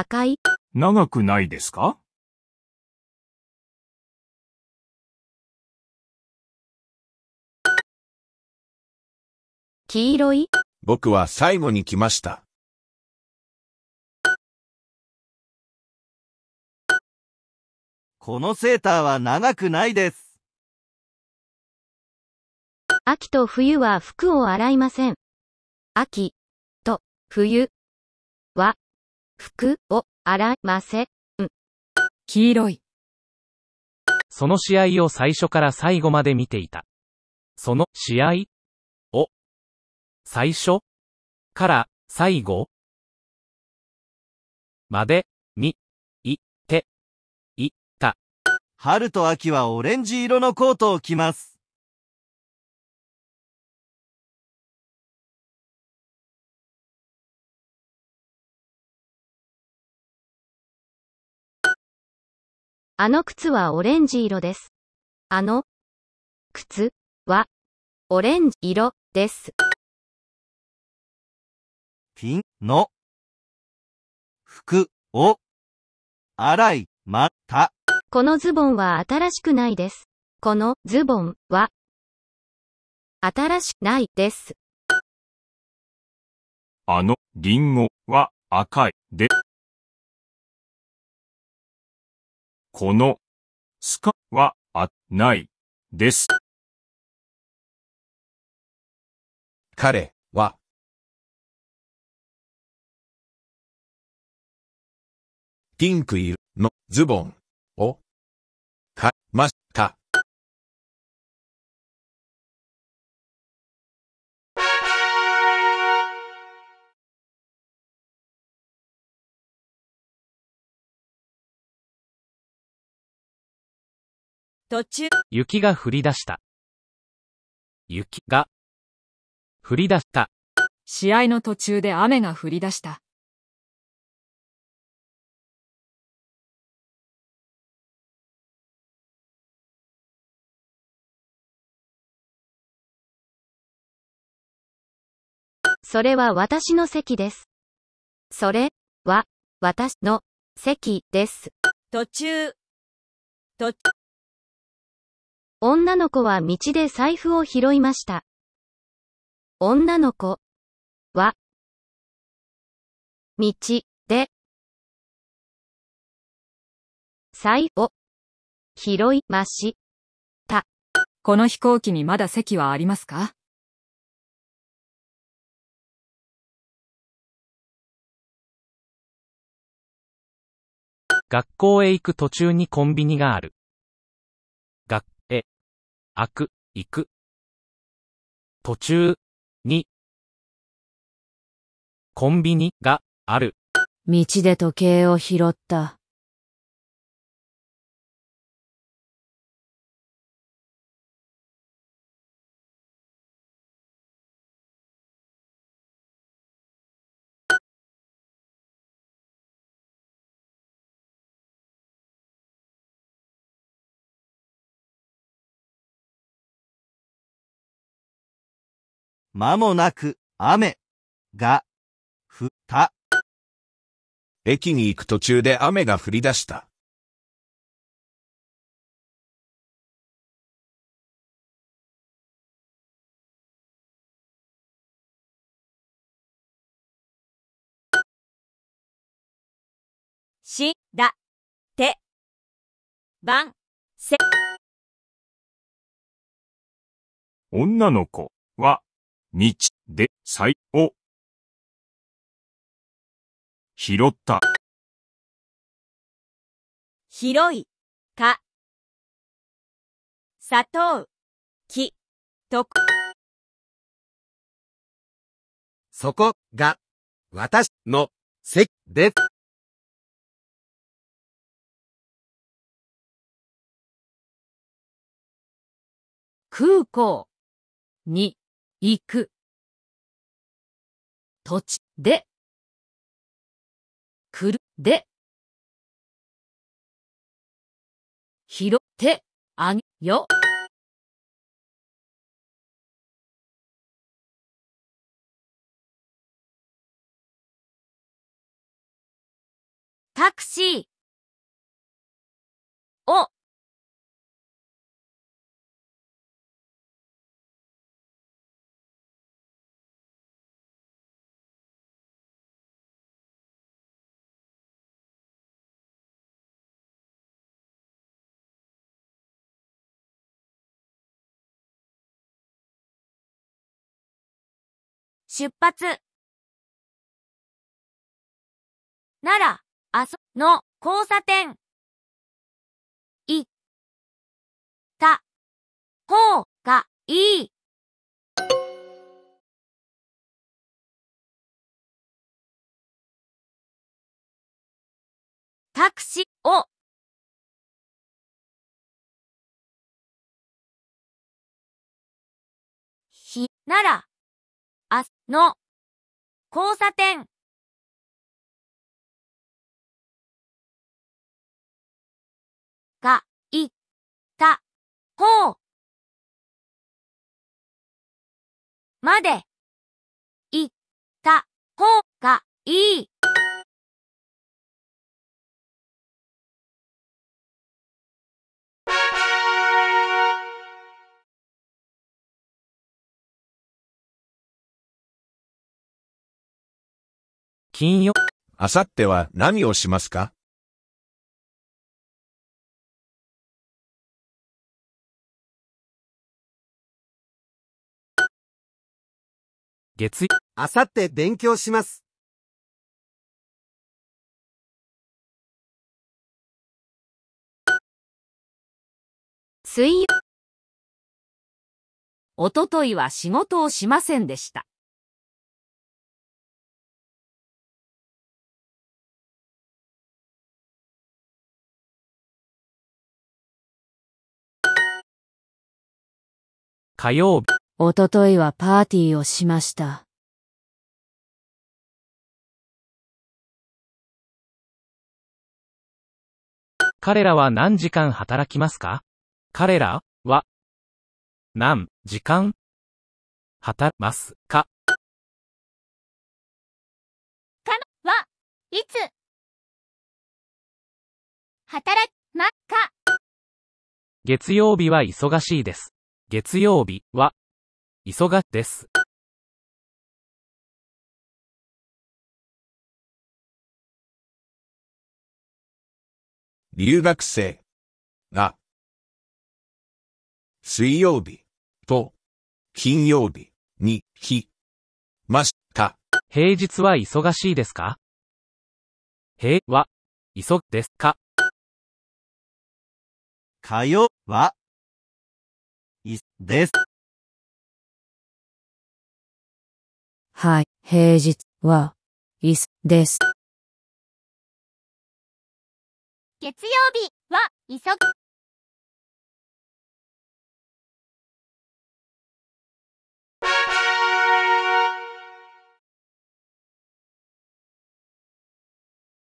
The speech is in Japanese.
赤い。長くないですか黄色い。僕は最後に来ました。このセーターは長くないです。秋と冬は服を洗いません。秋と冬は服を洗いません。黄色い。その試合を最初から最後まで見ていた。その試合を最初から最後まで見いていた。春と秋はオレンジ色のコートを着ます。あの靴はオレンジ色です。あの、靴は、オレンジ色です。ピンの服を洗いまた。このズボンは新しくないです。このズボンは新しくないです。あのリンゴは赤いでこの、すかは、あ、ない、です。彼は、ピンク色のズボンを買ました。途中、雪が降り出した。雪が降り出した。試合の途中で雨が降り出した。それは私の席です。それは私の席です。途中、途中。女の子は道で財布を拾いました。女の子は道で財を拾いました。この飛行機にまだ席はありますか学校へ行く途中にコンビニがある。開く、行く。途中、に、コンビニがある。道で時計を拾った。まもなく、雨、が、降った。駅に行く途中で雨が降り出した。し、だ、て、ばん、せ。女の子は、日で最、を拾った広いか砂糖きとくそこが私のせ、です。空港に行く土地でくるで拾ってあげよタクシー出発。なら、あそ、の、交差点。い、た、ほうがいい。タクシーを、ひ、なら、あの交差点がいたほう。までい、た、ほう、がいい。you 金曜。あさっては何をしますか月曜。あさって勉強します。水曜。おとといは仕事をしませんでした。火曜日。おとといはパーティーをしました。彼らは何時間働きますか彼らは何時間働きますか彼はいつ働きまか月曜日は忙しいです。月曜日は、急がです。留学生が、水曜日と金曜日に来ました。平日は忙しいですか平は、急ですか火曜は、です。はい、平日は、いすです。月曜日は、急ぐ。you